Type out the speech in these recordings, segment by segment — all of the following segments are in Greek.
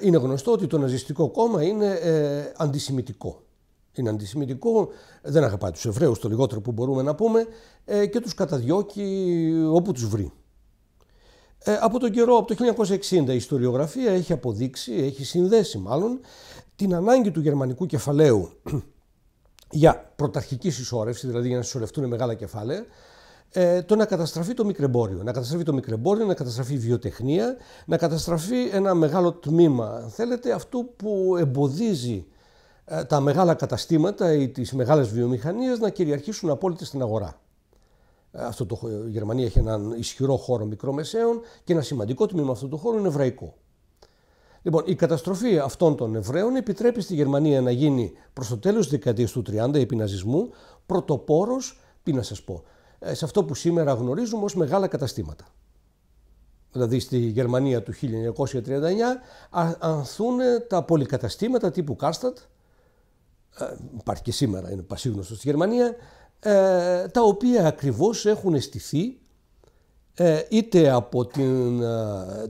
είναι γνωστό ότι το ναζιστικό κόμμα είναι ε, αντισημιτικό. Είναι αντισημιτικό, δεν αγαπάει τους Εβραίους το λιγότερο που μπορούμε να πούμε ε, και τους καταδιώκει όπου τους βρει. Ε, από τον καιρό, από το 1960 η ιστοριογραφία έχει αποδείξει, έχει συνδέσει μάλλον, την ανάγκη του γερμανικού κεφαλαίου για πρωταρχική συσσόρευση, δηλαδή για να συσσωρευτούν μεγάλα κεφάλαια, ε, το να καταστραφεί το μικρεμπόριο. Να καταστραφεί το μικρεμπόριο, να καταστραφεί η βιοτεχνία, να καταστραφεί ένα μεγάλο τμήμα, αν θέλετε, αυτού που εμποδίζει ε, τα μεγάλα καταστήματα ή τις μεγάλες βιομηχανίες να κυριαρχήσουν απόλυτα στην αγορά. Ε, αυτό το, η Γερμανία έχει έναν ισχυρό χώρο μικρομεσαίων και ένα σημαντικό τμήμα αυτού του χώρου είναι εβραϊκό. Λοιπόν, η καταστροφή αυτών των Εβραίων επιτρέπει στη Γερμανία να γίνει προς το τέλος της δεκαετίας του 30 επί ναζισμού πρωτοπόρος, τι να σας πω, ε, σε αυτό που σήμερα γνωρίζουμε ως μεγάλα καταστήματα. Δηλαδή στη Γερμανία του 1939 ανθούν τα πολυκαταστήματα τύπου Κάρστατ, ε, υπάρχει και σήμερα, είναι πασίγνωστο στη Γερμανία, ε, τα οποία ακριβώς έχουν στηθεί είτε από την,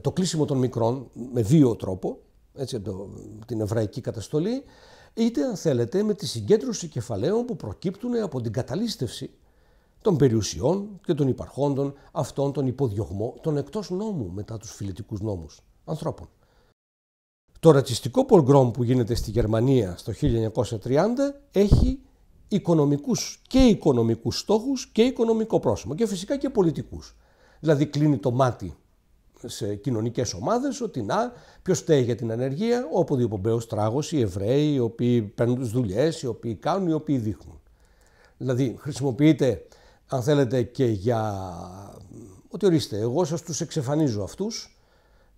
το κλείσιμο των μικρών με δύο τρόπο, έτσι, το, την εβραϊκή καταστολή, είτε αν θέλετε με τη συγκέντρωση κεφαλαίων που προκύπτουν από την καταλήστευση των περιουσιών και των υπαρχόντων αυτών των υποδιωγμό των εκτός νόμου μετά τους φιλετικούς νόμους ανθρώπων. Το ρατσιστικό πολγκρόμ που γίνεται στη Γερμανία στο 1930 έχει οικονομικούς και οικονομικούς στόχους και οικονομικό πρόσωπο και φυσικά και πολιτικούς. Δηλαδή κλείνει το μάτι σε κοινωνικές ομάδες ότι να, ποιος φταίει για την ανεργία, ο αποδιοπομπαίο τράγος, οι Εβραίοι, οι οποίοι παίρνουν τις δουλειές, οι οποίοι κάνουν, οι οποίοι δείχνουν. Δηλαδή χρησιμοποιείται αν θέλετε και για ότι ορίστε εγώ σας τους εξεφανίζω αυτούς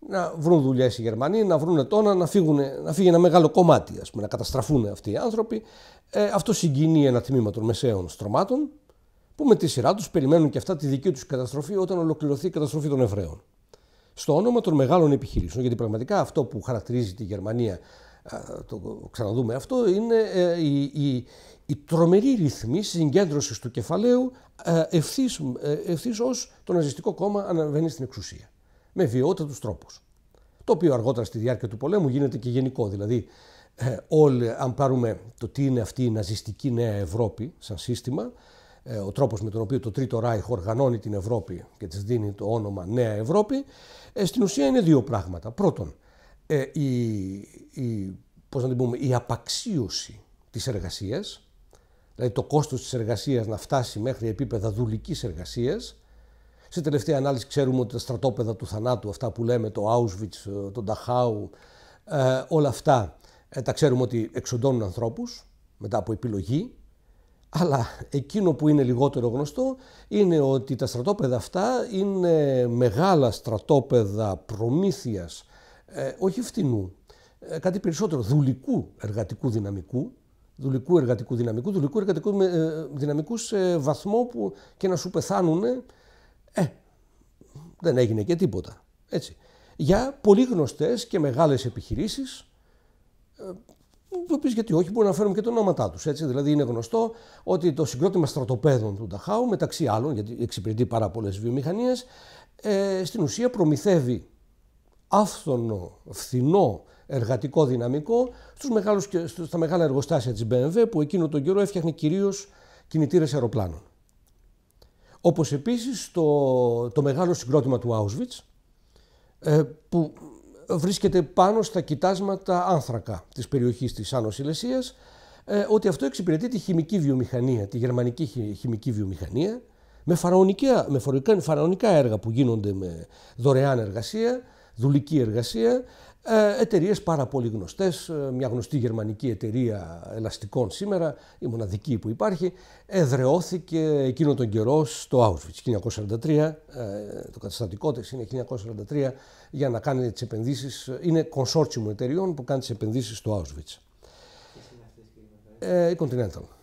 να βρουν δουλειά οι Γερμανοί, να βρουν τόνα, να, φύγουν, να φύγει ένα μεγάλο κομμάτι, ας πούμε, να καταστραφούν αυτοί οι άνθρωποι. Ε, αυτό συγκινεί ένα τμήμα των μεσαίων στρωμάτων, που με τη σειρά τους περιμένουν και αυτά τη δική τους καταστροφή όταν ολοκληρωθεί η καταστροφή των Εβραίων. Στο όνομα των μεγάλων επιχειρήσεων, γιατί πραγματικά αυτό που χαρακτηρίζει τη Γερμανία το ξαναδούμε αυτό, είναι ε, η, η, η τρομερή ρυθμή συγκέντρωσης του κεφαλαίου ε, ευθύς ε, ως το ναζιστικό κόμμα αναβαίνει στην εξουσία, με του τρόπους. Το οποίο αργότερα στη διάρκεια του πολέμου γίνεται και γενικό, δηλαδή όλοι, αν πάρουμε το τι είναι αυτή η ναζιστική νέα Ευρώπη σαν σύστημα, ο τρόπος με τον οποίο το Τρίτο Ράιχ οργανώνει την Ευρώπη και της δίνει το όνομα Νέα Ευρώπη, στην ουσία είναι δύο πράγματα. Πρώτον, ε, η, η, πώς η απαξίωση της εργασίας, δηλαδή το κόστος της εργασίας να φτάσει μέχρι επίπεδα δουλικής εργασίας. Σε τελευταία ανάλυση ξέρουμε ότι τα στρατόπεδα του θανάτου, αυτά που λέμε το Auschwitz, ε, το Dachau, ε, όλα αυτά τα ξέρουμε ότι εξοντώνουν ανθρώπους μετά από επιλογή. Αλλά εκείνο που είναι λιγότερο γνωστό είναι ότι τα στρατόπεδα αυτά είναι μεγάλα στρατόπεδα προμήθειας ε, όχι φτηνού, ε, κάτι περισσότερο δουλικού εργατικού δυναμικού, δουλικού εργατικού δυναμικού, δουλικού εργατικού ε, δυναμικούς σε βαθμό που και να σου πεθάνουν, ε, δεν έγινε και τίποτα. Έτσι. Για πολύ γνωστές και μεγάλες επιχειρήσεις, ε, που οποίο γιατί όχι, μπορεί να φέρουμε και τα το ονόματά τους. Δηλαδή είναι γνωστό ότι το συγκρότημα στρατοπέδων του Νταχάου, μεταξύ άλλων, γιατί εξυπηρετεί πάρα πολλές βιομηχανίες, ε, στην ουσία προμηθεύει άφθονο, φθηνό εργατικό δυναμικό στους μεγάλους, στα μεγάλα εργοστάσια της BMW που εκείνο τον καιρό έφτιαχνε κυρίως κινητήρες αεροπλάνων. Όπως επίσης το, το μεγάλο συγκρότημα του Auschwitz ε, που βρίσκεται πάνω στα κοιτάσματα άνθρακα της περιοχής της Άνω ε, ότι αυτό εξυπηρετεί τη χημική βιομηχανία, τη γερμανική χημική βιομηχανία με φαραωνικά, με φαραωνικά έργα που γίνονται με δωρεάν εργασία δουλική εργασία, ε, εταιρείες πάρα πολύ γνωστές, ε, μια γνωστή γερμανική εταιρεία ελαστικών σήμερα, η μοναδική που υπάρχει, εδρεώθηκε εκείνο τον καιρό στο Auschwitz 1943. Ε, το καταστατικό της είναι 1943 για να κάνει τις επενδύσεις. Είναι κονσόρτσιμο εταιρεών που κάνει τις επενδύσεις στο Auschwitz. Η Continental.